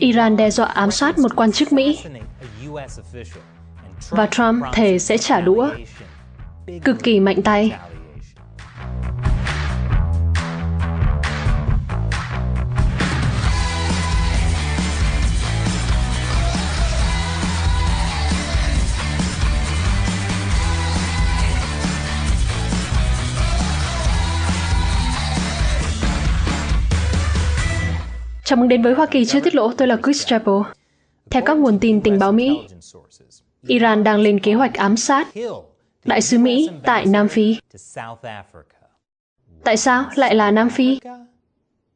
Iran đe dọa ám sát một quan chức Mỹ và Trump thề sẽ trả đũa cực kỳ mạnh tay Chào mừng đến với Hoa Kỳ chưa tiết lộ, tôi là Chris Chappell. Theo các nguồn tin tình báo Mỹ, Iran đang lên kế hoạch ám sát đại sứ Mỹ tại Nam Phi. Tại sao lại là Nam Phi?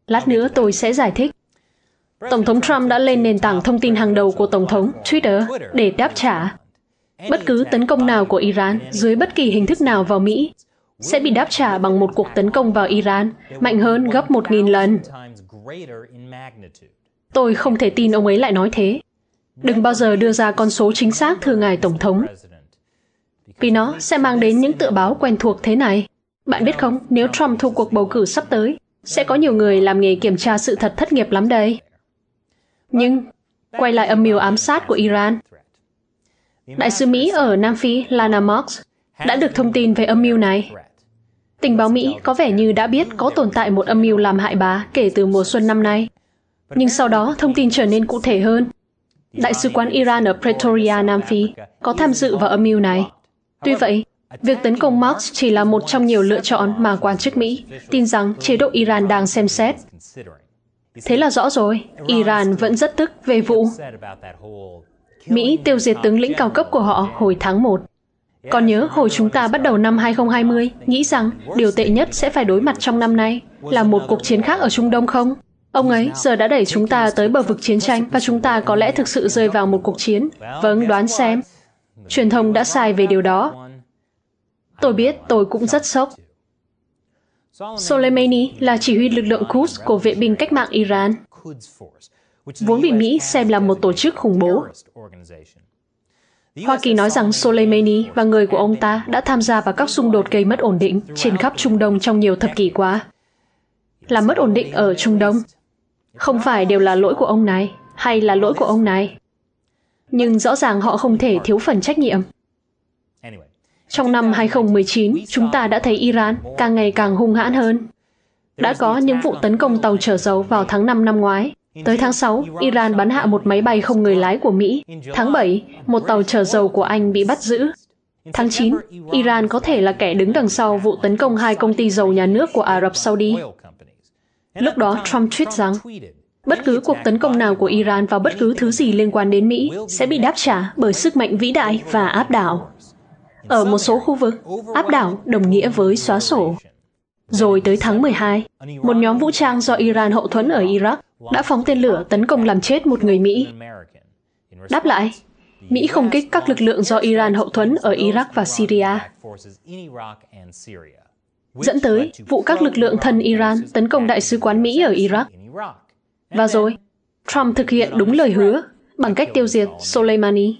Lát nữa tôi sẽ giải thích. Tổng thống Trump đã lên nền tảng thông tin hàng đầu của Tổng thống Twitter để đáp trả bất cứ tấn công nào của Iran dưới bất kỳ hình thức nào vào Mỹ sẽ bị đáp trả bằng một cuộc tấn công vào Iran mạnh hơn gấp 1.000 lần. Tôi không thể tin ông ấy lại nói thế. Đừng bao giờ đưa ra con số chính xác thưa ngài Tổng thống, vì nó sẽ mang đến những tựa báo quen thuộc thế này. Bạn biết không, nếu Trump thua cuộc bầu cử sắp tới, sẽ có nhiều người làm nghề kiểm tra sự thật thất nghiệp lắm đây. Nhưng, quay lại âm mưu ám sát của Iran. Đại sứ Mỹ ở Nam Phi Lana Marks đã được thông tin về âm mưu này Tình báo Mỹ có vẻ như đã biết có tồn tại một âm mưu làm hại bà kể từ mùa xuân năm nay. Nhưng sau đó, thông tin trở nên cụ thể hơn. Đại sứ quán Iran ở Pretoria, Nam Phi, có tham dự vào âm mưu này. Tuy vậy, việc tấn công Marx chỉ là một trong nhiều lựa chọn mà quan chức Mỹ tin rằng chế độ Iran đang xem xét. Thế là rõ rồi, Iran vẫn rất tức về vụ Mỹ tiêu diệt tướng lĩnh cao cấp của họ hồi tháng 1. Còn nhớ hồi chúng ta bắt đầu năm 2020, nghĩ rằng điều tệ nhất sẽ phải đối mặt trong năm nay là một cuộc chiến khác ở Trung Đông không? Ông ấy giờ đã đẩy chúng ta tới bờ vực chiến tranh và chúng ta có lẽ thực sự rơi vào một cuộc chiến. Vâng, đoán xem. Truyền thông đã sai về điều đó. Tôi biết, tôi cũng rất sốc. Soleimani là chỉ huy lực lượng Quds của vệ binh cách mạng Iran, vốn bị Mỹ xem là một tổ chức khủng bố. Hoa Kỳ nói rằng Soleimani và người của ông ta đã tham gia vào các xung đột gây mất ổn định trên khắp Trung Đông trong nhiều thập kỷ qua. Làm mất ổn định ở Trung Đông. Không phải đều là lỗi của ông này hay là lỗi của ông này. Nhưng rõ ràng họ không thể thiếu phần trách nhiệm. Trong năm 2019, chúng ta đã thấy Iran càng ngày càng hung hãn hơn. Đã có những vụ tấn công tàu chở dầu vào tháng 5 năm ngoái, Tới tháng 6, Iran bắn hạ một máy bay không người lái của Mỹ. Tháng 7, một tàu chở dầu của Anh bị bắt giữ. Tháng 9, Iran có thể là kẻ đứng đằng sau vụ tấn công hai công ty dầu nhà nước của Ả Rập Saudi. Lúc đó, Trump tweet rằng, bất cứ cuộc tấn công nào của Iran vào bất cứ thứ gì liên quan đến Mỹ sẽ bị đáp trả bởi sức mạnh vĩ đại và áp đảo. Ở một số khu vực, áp đảo đồng nghĩa với xóa sổ. Rồi tới tháng 12, một nhóm vũ trang do Iran hậu thuẫn ở Iraq đã phóng tên lửa tấn công làm chết một người Mỹ. Đáp lại, Mỹ không kích các lực lượng do Iran hậu thuẫn ở Iraq và Syria, dẫn tới vụ các lực lượng thân Iran tấn công đại sứ quán Mỹ ở Iraq. Và rồi, Trump thực hiện đúng lời hứa bằng cách tiêu diệt Soleimani.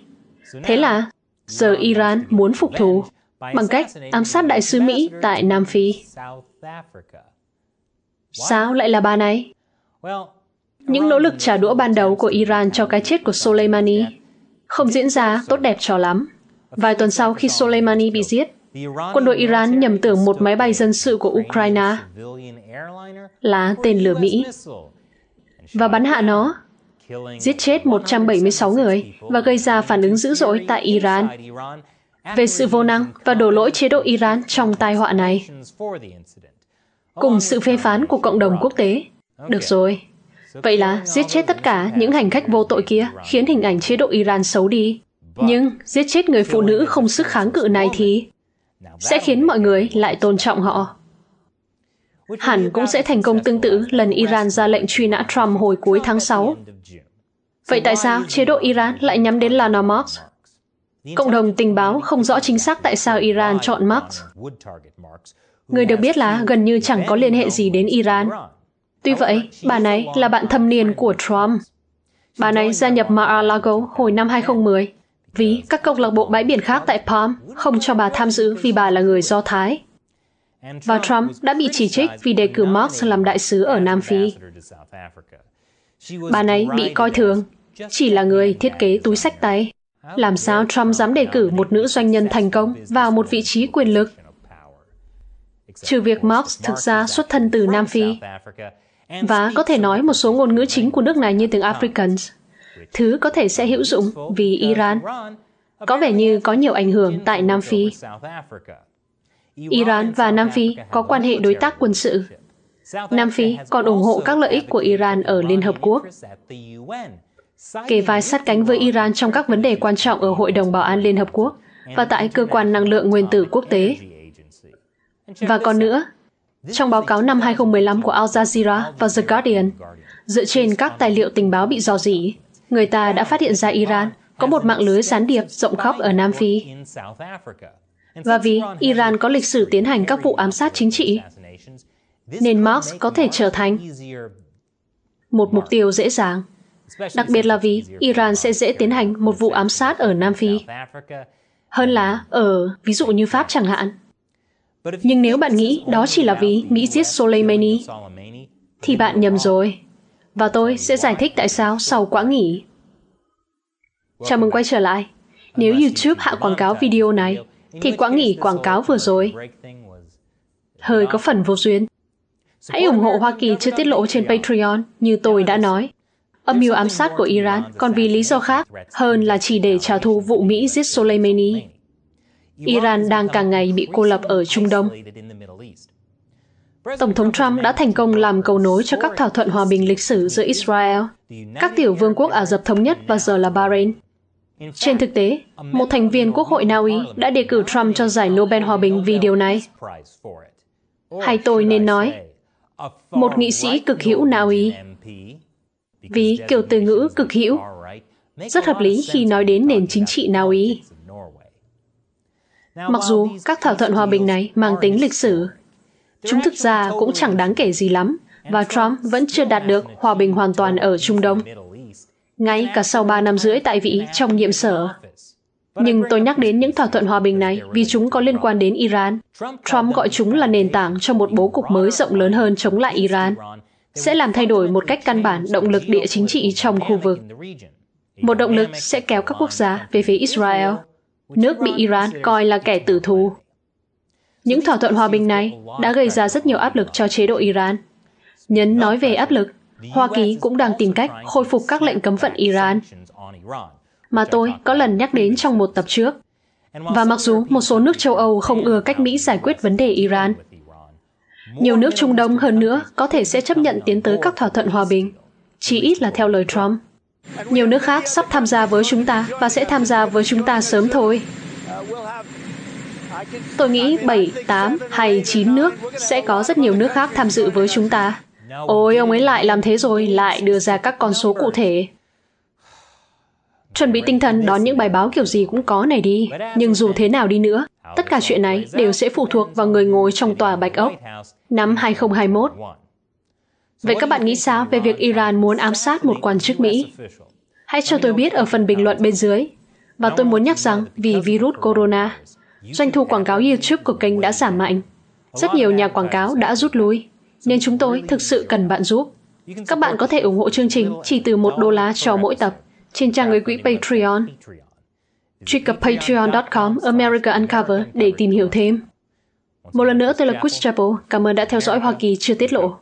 Thế là, giờ Iran muốn phục thù bằng cách ám sát đại sứ Mỹ tại Nam Phi. Sao lại là bà này? những nỗ lực trả đũa ban đầu của Iran cho cái chết của Soleimani không diễn ra tốt đẹp cho lắm. Vài tuần sau khi Soleimani bị giết, quân đội Iran nhầm tưởng một máy bay dân sự của Ukraine là tên lửa Mỹ và bắn hạ nó, giết chết 176 người và gây ra phản ứng dữ dội tại Iran về sự vô năng và đổ lỗi chế độ Iran trong tai họa này, cùng sự phê phán của cộng đồng quốc tế. Được rồi, Vậy là giết chết tất cả những hành khách vô tội kia khiến hình ảnh chế độ Iran xấu đi. Nhưng giết chết người phụ nữ không sức kháng cự này thì sẽ khiến mọi người lại tôn trọng họ. Hẳn cũng sẽ thành công tương tự lần Iran ra lệnh truy nã Trump hồi cuối tháng 6. Vậy tại sao chế độ Iran lại nhắm đến Lana Marx? Cộng đồng tình báo không rõ chính xác tại sao Iran chọn Marx. Người được biết là gần như chẳng có liên hệ gì đến Iran. Tuy vậy, bà này là bạn thâm niên của Trump. Bà này gia nhập Mar-a-Lago hồi năm 2010 vì các câu lạc bộ bãi biển khác tại Palm không cho bà tham dự vì bà là người Do Thái. Và Trump đã bị chỉ trích vì đề cử Marx làm đại sứ ở Nam Phi. Bà này bị coi thường, chỉ là người thiết kế túi sách tay. Làm sao Trump dám đề cử một nữ doanh nhân thành công vào một vị trí quyền lực trừ việc Marx thực ra xuất thân từ Nam Phi và có thể nói một số ngôn ngữ chính của nước này như tiếng Africans, thứ có thể sẽ hữu dụng vì Iran có vẻ như có nhiều ảnh hưởng tại Nam Phi. Iran và Nam Phi có quan hệ đối tác quân sự. Nam Phi còn ủng hộ các lợi ích của Iran ở Liên Hợp Quốc, kề vai sát cánh với Iran trong các vấn đề quan trọng ở Hội đồng Bảo an Liên Hợp Quốc và tại Cơ quan Năng lượng Nguyên tử Quốc tế. Và còn nữa, trong báo cáo năm 2015 của Al Jazeera và The Guardian, dựa trên các tài liệu tình báo bị dò dỉ, người ta đã phát hiện ra Iran có một mạng lưới gián điệp rộng khắp ở Nam Phi. Và vì Iran có lịch sử tiến hành các vụ ám sát chính trị, nên Marx có thể trở thành một mục tiêu dễ dàng, đặc biệt là vì Iran sẽ dễ tiến hành một vụ ám sát ở Nam Phi, hơn là ở ví dụ như Pháp chẳng hạn. Nhưng nếu bạn nghĩ đó chỉ là vì Mỹ giết Soleimani, thì bạn nhầm rồi. Và tôi sẽ giải thích tại sao sau quãng nghỉ. Chào mừng quay trở lại. Nếu YouTube hạ quảng cáo video này, thì quãng nghỉ quảng cáo vừa rồi hơi có phần vô duyên. Hãy ủng hộ Hoa Kỳ chưa tiết lộ trên Patreon như tôi đã nói. Âm mưu ám sát của Iran còn vì lý do khác hơn là chỉ để trả thù vụ Mỹ giết Soleimani. Iran đang càng ngày bị cô lập ở Trung Đông. Tổng thống Trump đã thành công làm cầu nối cho các thỏa thuận hòa bình lịch sử giữa Israel, các tiểu vương quốc Ả Rập Thống Nhất và giờ là Bahrain. Trên thực tế, một thành viên Quốc hội Na Uy đã đề cử Trump cho giải Nobel Hòa bình vì điều này. Hay tôi nên nói, một nghị sĩ cực hữu Na Uy, vì kiểu từ ngữ cực hữu rất hợp lý khi nói đến nền chính trị Na Uy. Mặc dù các thỏa thuận hòa bình này mang tính lịch sử, chúng thực ra cũng chẳng đáng kể gì lắm và Trump vẫn chưa đạt được hòa bình hoàn toàn ở Trung Đông. Ngay cả sau 3 năm rưỡi tại vị trong nhiệm sở, nhưng tôi nhắc đến những thỏa thuận hòa bình này vì chúng có liên quan đến Iran. Trump gọi chúng là nền tảng cho một bố cục mới rộng lớn hơn chống lại Iran, sẽ làm thay đổi một cách căn bản động lực địa chính trị trong khu vực. Một động lực sẽ kéo các quốc gia về phía Israel nước bị Iran coi là kẻ tử thù. Những thỏa thuận hòa bình này đã gây ra rất nhiều áp lực cho chế độ Iran. Nhấn nói về áp lực, Hoa Kỳ cũng đang tìm cách khôi phục các lệnh cấm vận Iran mà tôi có lần nhắc đến trong một tập trước. Và mặc dù một số nước châu Âu không ưa cách Mỹ giải quyết vấn đề Iran, nhiều nước Trung Đông hơn nữa có thể sẽ chấp nhận tiến tới các thỏa thuận hòa bình, chỉ ít là theo lời Trump. Nhiều nước khác sắp tham gia với chúng ta và sẽ tham gia với chúng ta sớm thôi. Tôi nghĩ 7, 8 hay 9 nước sẽ có rất nhiều nước khác tham dự với chúng ta. Ôi, ông ấy lại làm thế rồi, lại đưa ra các con số cụ thể. Chuẩn bị tinh thần đón những bài báo kiểu gì cũng có này đi. Nhưng dù thế nào đi nữa, tất cả chuyện này đều sẽ phụ thuộc vào người ngồi trong tòa Bạch Ốc. Năm 2021, Vậy các bạn nghĩ sao về việc Iran muốn ám sát một quan chức Mỹ? Hãy cho tôi biết ở phần bình luận bên dưới. Và tôi muốn nhắc rằng vì virus corona, doanh thu quảng cáo YouTube của kênh đã giảm mạnh. Rất nhiều nhà quảng cáo đã rút lui, nên chúng tôi thực sự cần bạn giúp. Các bạn có thể ủng hộ chương trình chỉ từ một đô la cho mỗi tập trên trang người quỹ Patreon. Truy cập patreon.com America Uncover để tìm hiểu thêm. Một lần nữa, tôi là Chris Chappell. Cảm ơn đã theo dõi Hoa Kỳ chưa tiết lộ.